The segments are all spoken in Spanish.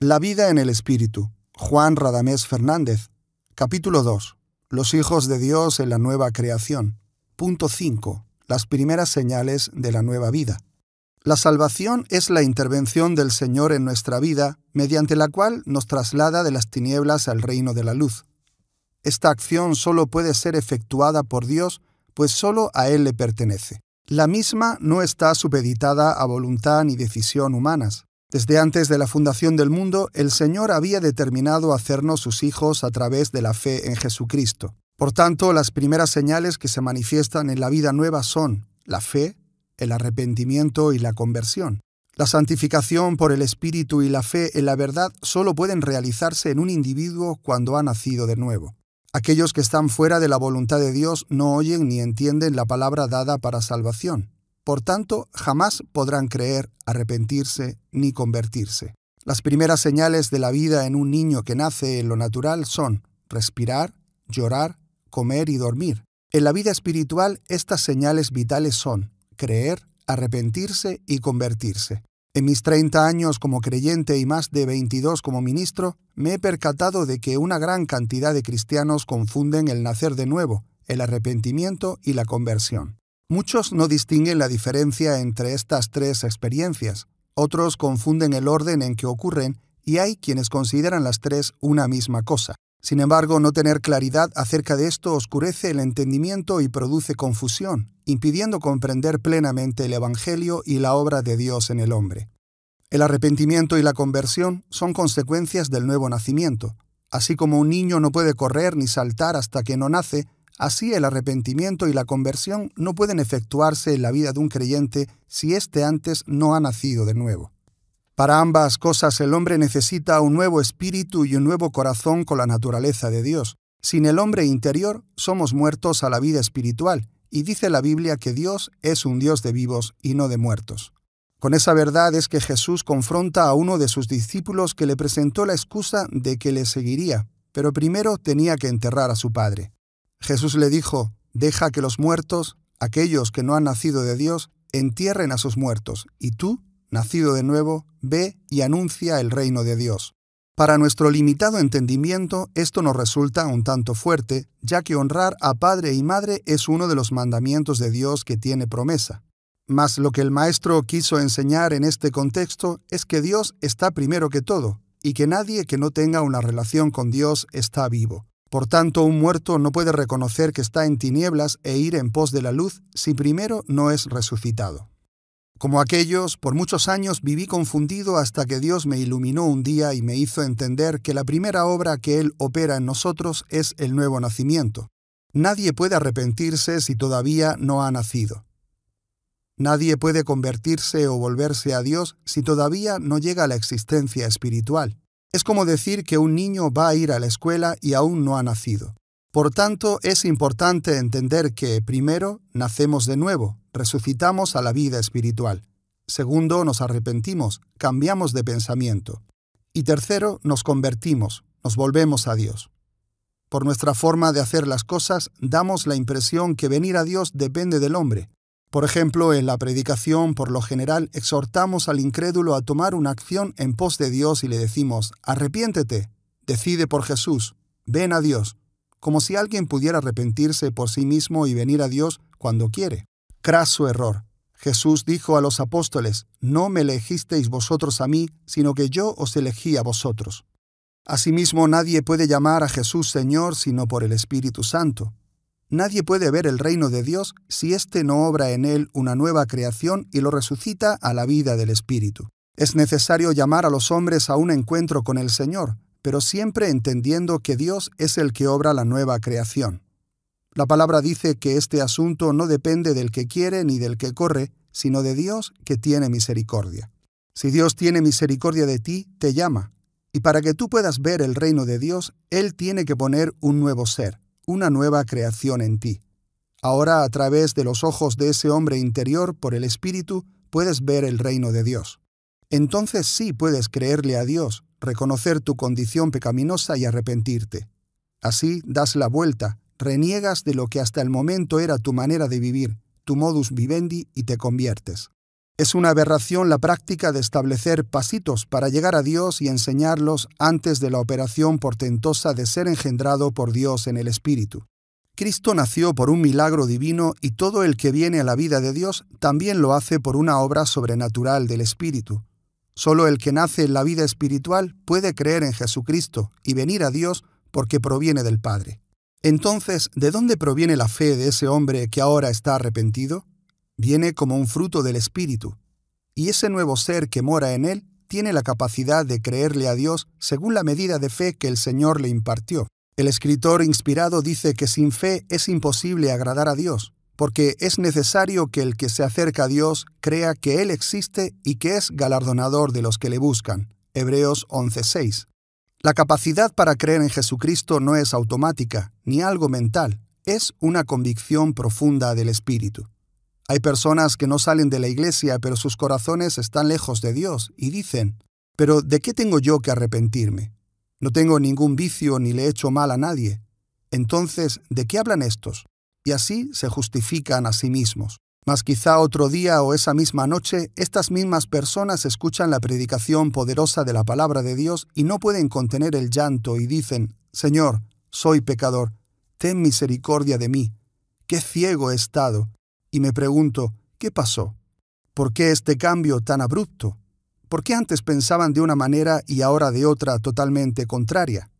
La vida en el Espíritu. Juan Radamés Fernández. Capítulo 2. Los hijos de Dios en la nueva creación. Punto 5. Las primeras señales de la nueva vida. La salvación es la intervención del Señor en nuestra vida, mediante la cual nos traslada de las tinieblas al reino de la luz. Esta acción solo puede ser efectuada por Dios, pues solo a Él le pertenece. La misma no está supeditada a voluntad ni decisión humanas. Desde antes de la fundación del mundo, el Señor había determinado hacernos sus hijos a través de la fe en Jesucristo. Por tanto, las primeras señales que se manifiestan en la vida nueva son la fe, el arrepentimiento y la conversión. La santificación por el Espíritu y la fe en la verdad solo pueden realizarse en un individuo cuando ha nacido de nuevo. Aquellos que están fuera de la voluntad de Dios no oyen ni entienden la palabra dada para salvación. Por tanto, jamás podrán creer, arrepentirse ni convertirse. Las primeras señales de la vida en un niño que nace en lo natural son respirar, llorar, comer y dormir. En la vida espiritual estas señales vitales son creer, arrepentirse y convertirse. En mis 30 años como creyente y más de 22 como ministro, me he percatado de que una gran cantidad de cristianos confunden el nacer de nuevo, el arrepentimiento y la conversión. Muchos no distinguen la diferencia entre estas tres experiencias, otros confunden el orden en que ocurren y hay quienes consideran las tres una misma cosa. Sin embargo, no tener claridad acerca de esto oscurece el entendimiento y produce confusión, impidiendo comprender plenamente el Evangelio y la obra de Dios en el hombre. El arrepentimiento y la conversión son consecuencias del nuevo nacimiento. Así como un niño no puede correr ni saltar hasta que no nace, Así el arrepentimiento y la conversión no pueden efectuarse en la vida de un creyente si éste antes no ha nacido de nuevo. Para ambas cosas el hombre necesita un nuevo espíritu y un nuevo corazón con la naturaleza de Dios. Sin el hombre interior somos muertos a la vida espiritual, y dice la Biblia que Dios es un Dios de vivos y no de muertos. Con esa verdad es que Jesús confronta a uno de sus discípulos que le presentó la excusa de que le seguiría, pero primero tenía que enterrar a su padre. Jesús le dijo, Deja que los muertos, aquellos que no han nacido de Dios, entierren a sus muertos, y tú, nacido de nuevo, ve y anuncia el reino de Dios. Para nuestro limitado entendimiento esto nos resulta un tanto fuerte, ya que honrar a padre y madre es uno de los mandamientos de Dios que tiene promesa. Mas lo que el maestro quiso enseñar en este contexto es que Dios está primero que todo, y que nadie que no tenga una relación con Dios está vivo. Por tanto, un muerto no puede reconocer que está en tinieblas e ir en pos de la luz si primero no es resucitado. Como aquellos, por muchos años viví confundido hasta que Dios me iluminó un día y me hizo entender que la primera obra que Él opera en nosotros es el nuevo nacimiento. Nadie puede arrepentirse si todavía no ha nacido. Nadie puede convertirse o volverse a Dios si todavía no llega a la existencia espiritual. Es como decir que un niño va a ir a la escuela y aún no ha nacido. Por tanto, es importante entender que, primero, nacemos de nuevo, resucitamos a la vida espiritual. Segundo, nos arrepentimos, cambiamos de pensamiento. Y tercero, nos convertimos, nos volvemos a Dios. Por nuestra forma de hacer las cosas, damos la impresión que venir a Dios depende del hombre, por ejemplo, en la predicación, por lo general, exhortamos al incrédulo a tomar una acción en pos de Dios y le decimos, arrepiéntete, decide por Jesús, ven a Dios, como si alguien pudiera arrepentirse por sí mismo y venir a Dios cuando quiere. Craso error. Jesús dijo a los apóstoles, No me elegisteis vosotros a mí, sino que yo os elegí a vosotros. Asimismo, nadie puede llamar a Jesús Señor sino por el Espíritu Santo. Nadie puede ver el reino de Dios si éste no obra en él una nueva creación y lo resucita a la vida del Espíritu. Es necesario llamar a los hombres a un encuentro con el Señor, pero siempre entendiendo que Dios es el que obra la nueva creación. La palabra dice que este asunto no depende del que quiere ni del que corre, sino de Dios que tiene misericordia. Si Dios tiene misericordia de ti, te llama, y para que tú puedas ver el reino de Dios, Él tiene que poner un nuevo ser, una nueva creación en ti. Ahora a través de los ojos de ese hombre interior por el Espíritu puedes ver el reino de Dios. Entonces sí puedes creerle a Dios, reconocer tu condición pecaminosa y arrepentirte. Así das la vuelta, reniegas de lo que hasta el momento era tu manera de vivir, tu modus vivendi y te conviertes. Es una aberración la práctica de establecer pasitos para llegar a Dios y enseñarlos antes de la operación portentosa de ser engendrado por Dios en el Espíritu. Cristo nació por un milagro divino y todo el que viene a la vida de Dios también lo hace por una obra sobrenatural del Espíritu. Solo el que nace en la vida espiritual puede creer en Jesucristo y venir a Dios porque proviene del Padre. Entonces, ¿de dónde proviene la fe de ese hombre que ahora está arrepentido? viene como un fruto del Espíritu, y ese nuevo ser que mora en él tiene la capacidad de creerle a Dios según la medida de fe que el Señor le impartió. El escritor inspirado dice que sin fe es imposible agradar a Dios, porque es necesario que el que se acerca a Dios crea que Él existe y que es galardonador de los que le buscan. Hebreos 11:6. La capacidad para creer en Jesucristo no es automática, ni algo mental, es una convicción profunda del Espíritu. Hay personas que no salen de la iglesia, pero sus corazones están lejos de Dios y dicen, pero ¿de qué tengo yo que arrepentirme? No tengo ningún vicio ni le he hecho mal a nadie. Entonces, ¿de qué hablan estos? Y así se justifican a sí mismos. Mas quizá otro día o esa misma noche, estas mismas personas escuchan la predicación poderosa de la palabra de Dios y no pueden contener el llanto y dicen, Señor, soy pecador, ten misericordia de mí, qué ciego he estado, y me pregunto, ¿qué pasó? ¿Por qué este cambio tan abrupto? ¿Por qué antes pensaban de una manera y ahora de otra totalmente contraria?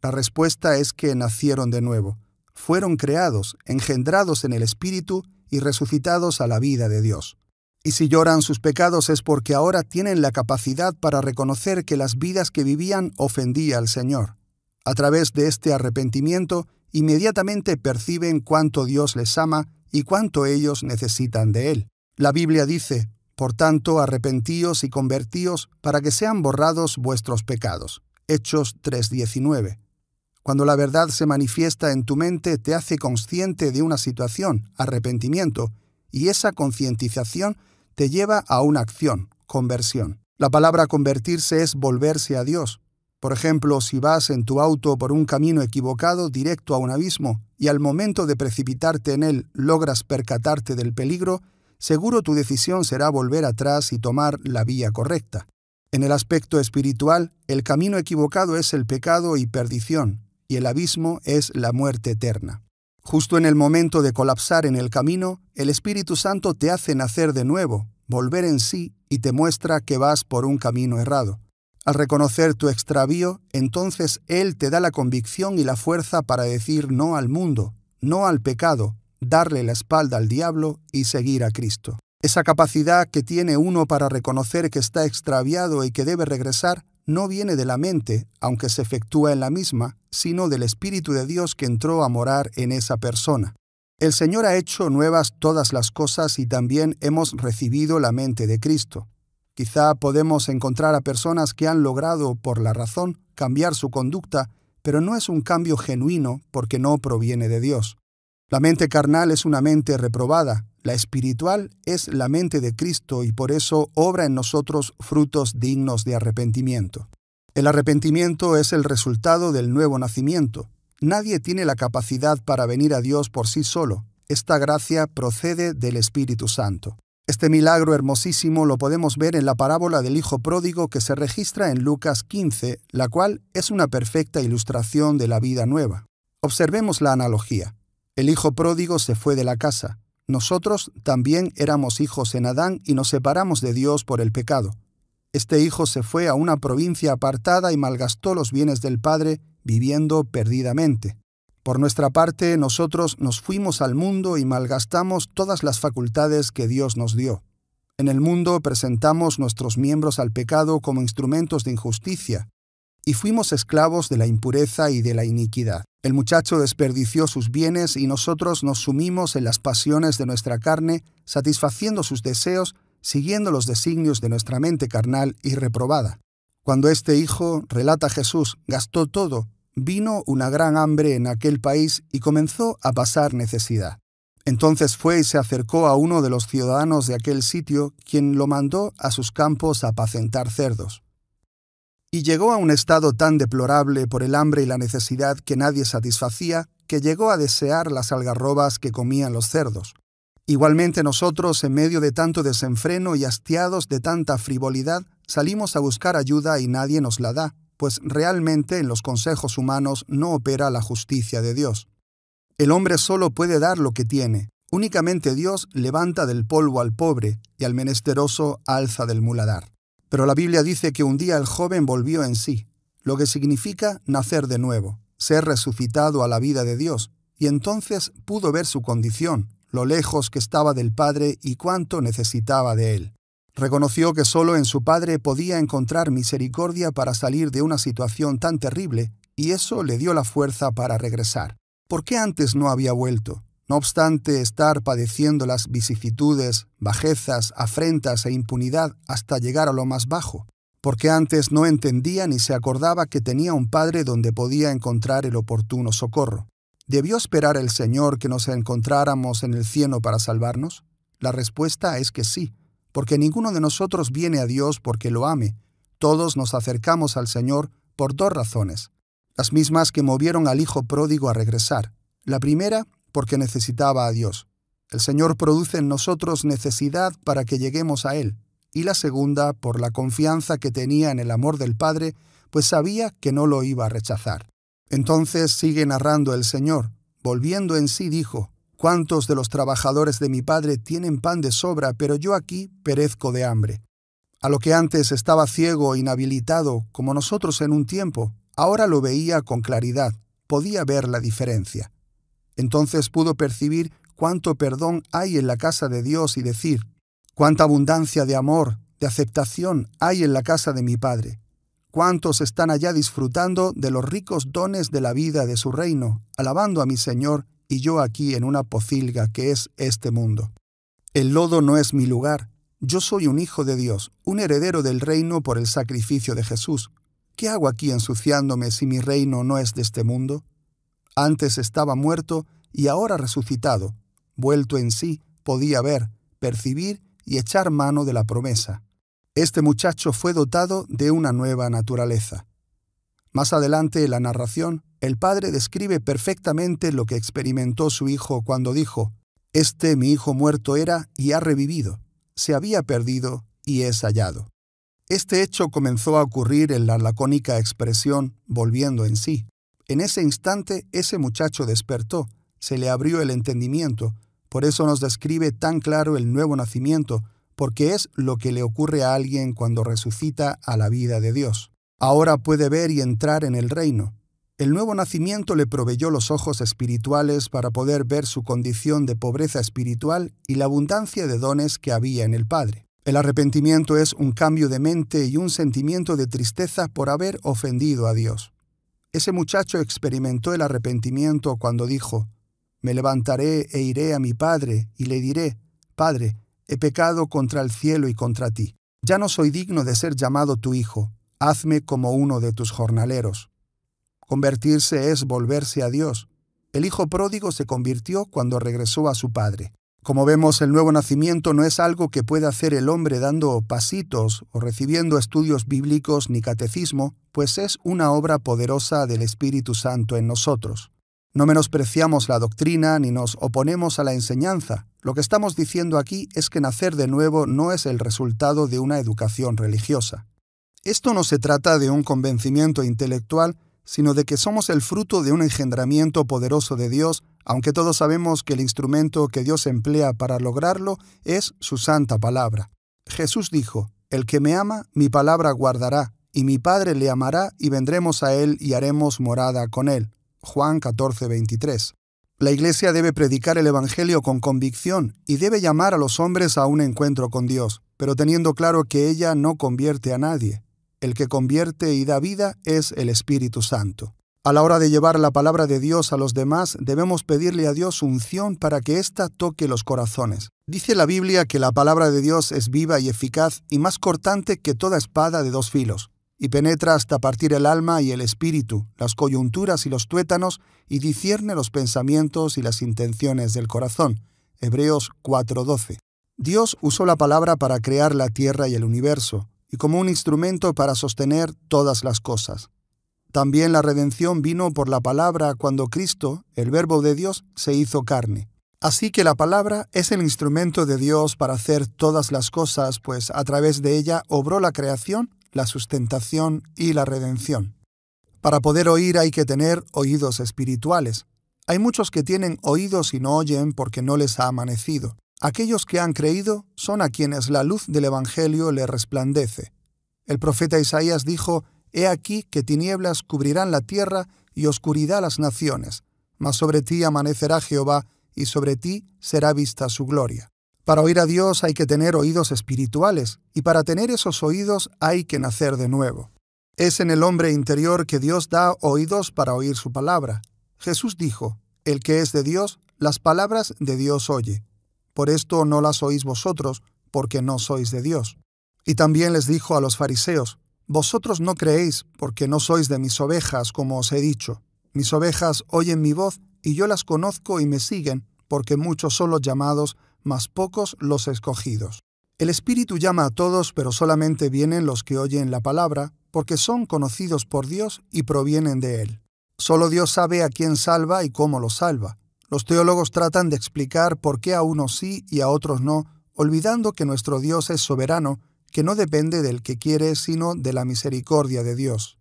La respuesta es que nacieron de nuevo, fueron creados, engendrados en el Espíritu y resucitados a la vida de Dios. Y si lloran sus pecados es porque ahora tienen la capacidad para reconocer que las vidas que vivían ofendía al Señor. A través de este arrepentimiento, inmediatamente perciben cuánto Dios les ama y cuánto ellos necesitan de él. La Biblia dice, Por tanto, arrepentíos y convertíos para que sean borrados vuestros pecados. Hechos 3:19. Cuando la verdad se manifiesta en tu mente, te hace consciente de una situación, arrepentimiento, y esa concientización te lleva a una acción, conversión. La palabra convertirse es volverse a Dios, por ejemplo, si vas en tu auto por un camino equivocado directo a un abismo y al momento de precipitarte en él logras percatarte del peligro, seguro tu decisión será volver atrás y tomar la vía correcta. En el aspecto espiritual, el camino equivocado es el pecado y perdición, y el abismo es la muerte eterna. Justo en el momento de colapsar en el camino, el Espíritu Santo te hace nacer de nuevo, volver en sí y te muestra que vas por un camino errado. Al reconocer tu extravío, entonces Él te da la convicción y la fuerza para decir no al mundo, no al pecado, darle la espalda al diablo y seguir a Cristo. Esa capacidad que tiene uno para reconocer que está extraviado y que debe regresar no viene de la mente, aunque se efectúa en la misma, sino del Espíritu de Dios que entró a morar en esa persona. El Señor ha hecho nuevas todas las cosas y también hemos recibido la mente de Cristo. Quizá podemos encontrar a personas que han logrado, por la razón, cambiar su conducta, pero no es un cambio genuino porque no proviene de Dios. La mente carnal es una mente reprobada, la espiritual es la mente de Cristo y por eso obra en nosotros frutos dignos de arrepentimiento. El arrepentimiento es el resultado del nuevo nacimiento. Nadie tiene la capacidad para venir a Dios por sí solo. Esta gracia procede del Espíritu Santo. Este milagro hermosísimo lo podemos ver en la parábola del Hijo Pródigo que se registra en Lucas 15, la cual es una perfecta ilustración de la vida nueva. Observemos la analogía. El Hijo Pródigo se fue de la casa. Nosotros también éramos hijos en Adán y nos separamos de Dios por el pecado. Este hijo se fue a una provincia apartada y malgastó los bienes del Padre viviendo perdidamente. Por nuestra parte, nosotros nos fuimos al mundo y malgastamos todas las facultades que Dios nos dio. En el mundo presentamos nuestros miembros al pecado como instrumentos de injusticia, y fuimos esclavos de la impureza y de la iniquidad. El muchacho desperdició sus bienes y nosotros nos sumimos en las pasiones de nuestra carne, satisfaciendo sus deseos, siguiendo los designios de nuestra mente carnal y reprobada. Cuando este hijo, relata Jesús, gastó todo, vino una gran hambre en aquel país y comenzó a pasar necesidad. Entonces fue y se acercó a uno de los ciudadanos de aquel sitio, quien lo mandó a sus campos a apacentar cerdos. Y llegó a un estado tan deplorable por el hambre y la necesidad que nadie satisfacía, que llegó a desear las algarrobas que comían los cerdos. Igualmente nosotros, en medio de tanto desenfreno y hastiados de tanta frivolidad, salimos a buscar ayuda y nadie nos la da pues realmente en los consejos humanos no opera la justicia de Dios. El hombre solo puede dar lo que tiene, únicamente Dios levanta del polvo al pobre y al menesteroso alza del muladar. Pero la Biblia dice que un día el joven volvió en sí, lo que significa nacer de nuevo, ser resucitado a la vida de Dios, y entonces pudo ver su condición, lo lejos que estaba del Padre y cuánto necesitaba de él. Reconoció que solo en su padre podía encontrar misericordia para salir de una situación tan terrible y eso le dio la fuerza para regresar. ¿Por qué antes no había vuelto? No obstante estar padeciendo las vicisitudes, bajezas, afrentas e impunidad hasta llegar a lo más bajo, porque antes no entendía ni se acordaba que tenía un padre donde podía encontrar el oportuno socorro. ¿Debió esperar el Señor que nos encontráramos en el cielo para salvarnos? La respuesta es que sí, porque ninguno de nosotros viene a Dios porque lo ame. Todos nos acercamos al Señor por dos razones, las mismas que movieron al Hijo pródigo a regresar. La primera, porque necesitaba a Dios. El Señor produce en nosotros necesidad para que lleguemos a Él. Y la segunda, por la confianza que tenía en el amor del Padre, pues sabía que no lo iba a rechazar. Entonces sigue narrando el Señor. Volviendo en sí dijo, ¿Cuántos de los trabajadores de mi padre tienen pan de sobra, pero yo aquí perezco de hambre? A lo que antes estaba ciego, e inhabilitado, como nosotros en un tiempo, ahora lo veía con claridad, podía ver la diferencia. Entonces pudo percibir cuánto perdón hay en la casa de Dios y decir, cuánta abundancia de amor, de aceptación hay en la casa de mi Padre, cuántos están allá disfrutando de los ricos dones de la vida de su reino, alabando a mi Señor y yo aquí en una pocilga que es este mundo. El lodo no es mi lugar. Yo soy un hijo de Dios, un heredero del reino por el sacrificio de Jesús. ¿Qué hago aquí ensuciándome si mi reino no es de este mundo? Antes estaba muerto y ahora resucitado. Vuelto en sí, podía ver, percibir y echar mano de la promesa. Este muchacho fue dotado de una nueva naturaleza. Más adelante en la narración, el padre describe perfectamente lo que experimentó su hijo cuando dijo, Este mi hijo muerto era y ha revivido, se había perdido y es hallado. Este hecho comenzó a ocurrir en la lacónica expresión volviendo en sí. En ese instante ese muchacho despertó, se le abrió el entendimiento, por eso nos describe tan claro el nuevo nacimiento, porque es lo que le ocurre a alguien cuando resucita a la vida de Dios. Ahora puede ver y entrar en el reino. El nuevo nacimiento le proveyó los ojos espirituales para poder ver su condición de pobreza espiritual y la abundancia de dones que había en el Padre. El arrepentimiento es un cambio de mente y un sentimiento de tristeza por haber ofendido a Dios. Ese muchacho experimentó el arrepentimiento cuando dijo, Me levantaré e iré a mi Padre y le diré, Padre, he pecado contra el cielo y contra ti. Ya no soy digno de ser llamado tu hijo Hazme como uno de tus jornaleros. Convertirse es volverse a Dios. El hijo pródigo se convirtió cuando regresó a su padre. Como vemos, el nuevo nacimiento no es algo que pueda hacer el hombre dando pasitos o recibiendo estudios bíblicos ni catecismo, pues es una obra poderosa del Espíritu Santo en nosotros. No menospreciamos la doctrina ni nos oponemos a la enseñanza. Lo que estamos diciendo aquí es que nacer de nuevo no es el resultado de una educación religiosa. Esto no se trata de un convencimiento intelectual, sino de que somos el fruto de un engendramiento poderoso de Dios, aunque todos sabemos que el instrumento que Dios emplea para lograrlo es su santa palabra. Jesús dijo, El que me ama, mi palabra guardará, y mi Padre le amará, y vendremos a él y haremos morada con él. Juan 14, 23. La Iglesia debe predicar el Evangelio con convicción y debe llamar a los hombres a un encuentro con Dios, pero teniendo claro que ella no convierte a nadie. El que convierte y da vida es el Espíritu Santo. A la hora de llevar la palabra de Dios a los demás, debemos pedirle a Dios unción para que ésta toque los corazones. Dice la Biblia que la palabra de Dios es viva y eficaz y más cortante que toda espada de dos filos, y penetra hasta partir el alma y el espíritu, las coyunturas y los tuétanos, y discierne los pensamientos y las intenciones del corazón. Hebreos 4:12. Dios usó la palabra para crear la tierra y el universo, y como un instrumento para sostener todas las cosas. También la redención vino por la palabra cuando Cristo, el Verbo de Dios, se hizo carne. Así que la palabra es el instrumento de Dios para hacer todas las cosas, pues a través de ella obró la creación, la sustentación y la redención. Para poder oír hay que tener oídos espirituales. Hay muchos que tienen oídos y no oyen porque no les ha amanecido. Aquellos que han creído son a quienes la luz del Evangelio le resplandece. El profeta Isaías dijo, He aquí que tinieblas cubrirán la tierra y oscuridad las naciones, mas sobre ti amanecerá Jehová, y sobre ti será vista su gloria. Para oír a Dios hay que tener oídos espirituales, y para tener esos oídos hay que nacer de nuevo. Es en el hombre interior que Dios da oídos para oír su palabra. Jesús dijo, El que es de Dios, las palabras de Dios oye por esto no las oís vosotros, porque no sois de Dios. Y también les dijo a los fariseos, Vosotros no creéis, porque no sois de mis ovejas, como os he dicho. Mis ovejas oyen mi voz, y yo las conozco y me siguen, porque muchos son los llamados, mas pocos los escogidos. El Espíritu llama a todos, pero solamente vienen los que oyen la palabra, porque son conocidos por Dios y provienen de Él. Solo Dios sabe a quién salva y cómo lo salva. Los teólogos tratan de explicar por qué a unos sí y a otros no, olvidando que nuestro Dios es soberano, que no depende del que quiere, sino de la misericordia de Dios.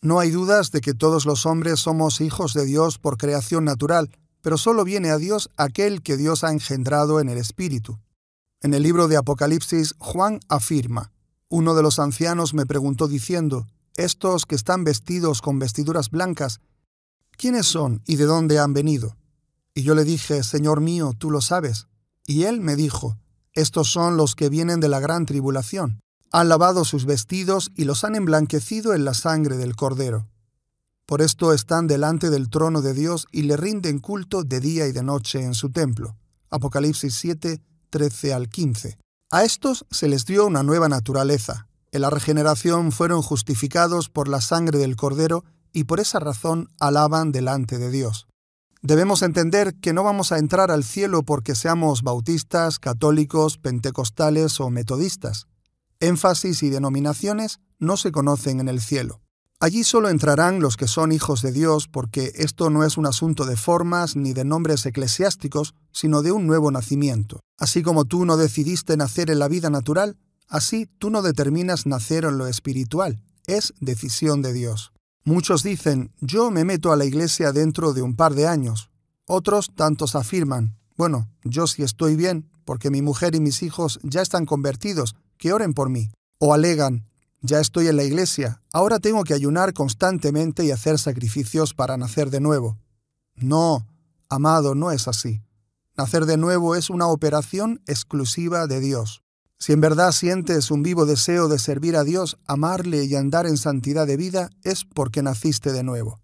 No hay dudas de que todos los hombres somos hijos de Dios por creación natural, pero solo viene a Dios aquel que Dios ha engendrado en el Espíritu. En el libro de Apocalipsis, Juan afirma, Uno de los ancianos me preguntó diciendo, Estos que están vestidos con vestiduras blancas, ¿quiénes son y de dónde han venido? Y yo le dije, Señor mío, tú lo sabes. Y él me dijo, Estos son los que vienen de la gran tribulación. Han lavado sus vestidos y los han emblanquecido en la sangre del Cordero. Por esto están delante del trono de Dios y le rinden culto de día y de noche en su templo. Apocalipsis 7, 13 al 15. A estos se les dio una nueva naturaleza. En la regeneración fueron justificados por la sangre del Cordero y por esa razón alaban delante de Dios. Debemos entender que no vamos a entrar al cielo porque seamos bautistas, católicos, pentecostales o metodistas. Énfasis y denominaciones no se conocen en el cielo. Allí solo entrarán los que son hijos de Dios porque esto no es un asunto de formas ni de nombres eclesiásticos, sino de un nuevo nacimiento. Así como tú no decidiste nacer en la vida natural, así tú no determinas nacer en lo espiritual, es decisión de Dios. Muchos dicen, yo me meto a la iglesia dentro de un par de años. Otros tantos afirman, bueno, yo sí estoy bien, porque mi mujer y mis hijos ya están convertidos, que oren por mí. O alegan, ya estoy en la iglesia, ahora tengo que ayunar constantemente y hacer sacrificios para nacer de nuevo. No, amado, no es así. Nacer de nuevo es una operación exclusiva de Dios. Si en verdad sientes un vivo deseo de servir a Dios, amarle y andar en santidad de vida, es porque naciste de nuevo.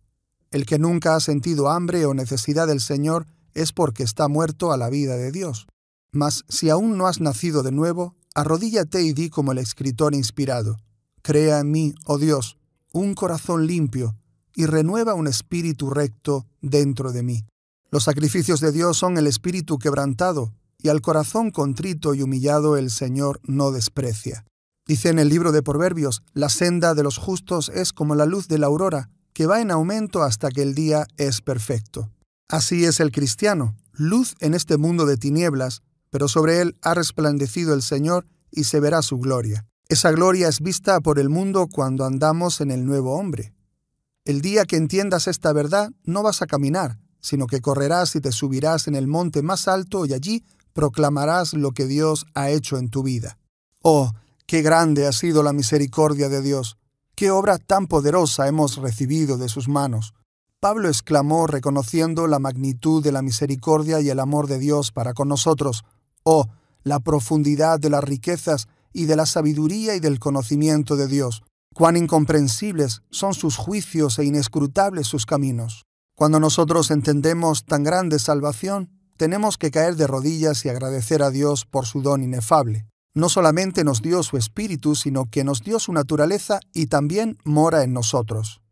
El que nunca ha sentido hambre o necesidad del Señor es porque está muerto a la vida de Dios. Mas si aún no has nacido de nuevo, arrodíllate y di como el escritor inspirado, Crea en mí, oh Dios, un corazón limpio, y renueva un espíritu recto dentro de mí. Los sacrificios de Dios son el espíritu quebrantado, y al corazón contrito y humillado el Señor no desprecia. Dice en el libro de Proverbios, la senda de los justos es como la luz de la aurora, que va en aumento hasta que el día es perfecto. Así es el cristiano, luz en este mundo de tinieblas, pero sobre él ha resplandecido el Señor y se verá su gloria. Esa gloria es vista por el mundo cuando andamos en el nuevo hombre. El día que entiendas esta verdad, no vas a caminar, sino que correrás y te subirás en el monte más alto y allí proclamarás lo que Dios ha hecho en tu vida. Oh, qué grande ha sido la misericordia de Dios, qué obra tan poderosa hemos recibido de sus manos. Pablo exclamó reconociendo la magnitud de la misericordia y el amor de Dios para con nosotros, oh, la profundidad de las riquezas y de la sabiduría y del conocimiento de Dios. Cuán incomprensibles son sus juicios e inescrutables sus caminos. Cuando nosotros entendemos tan grande salvación, tenemos que caer de rodillas y agradecer a Dios por su don inefable. No solamente nos dio su espíritu, sino que nos dio su naturaleza y también mora en nosotros.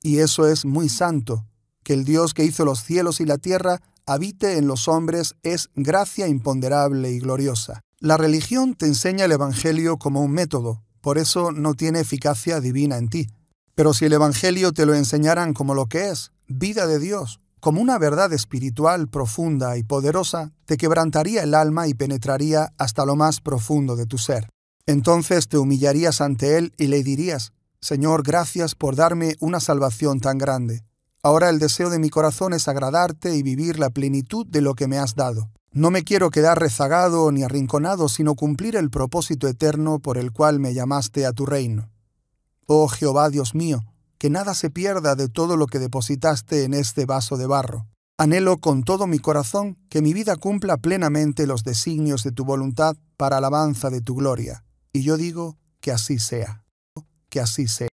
Y eso es muy santo, que el Dios que hizo los cielos y la tierra habite en los hombres es gracia imponderable y gloriosa. La religión te enseña el Evangelio como un método, por eso no tiene eficacia divina en ti. Pero si el Evangelio te lo enseñaran como lo que es, vida de Dios, como una verdad espiritual profunda y poderosa, te quebrantaría el alma y penetraría hasta lo más profundo de tu ser. Entonces te humillarías ante Él y le dirías, Señor, gracias por darme una salvación tan grande. Ahora el deseo de mi corazón es agradarte y vivir la plenitud de lo que me has dado. No me quiero quedar rezagado ni arrinconado, sino cumplir el propósito eterno por el cual me llamaste a tu reino. Oh Jehová Dios mío, que nada se pierda de todo lo que depositaste en este vaso de barro. Anhelo con todo mi corazón que mi vida cumpla plenamente los designios de tu voluntad para alabanza de tu gloria. Y yo digo que así sea, que así sea.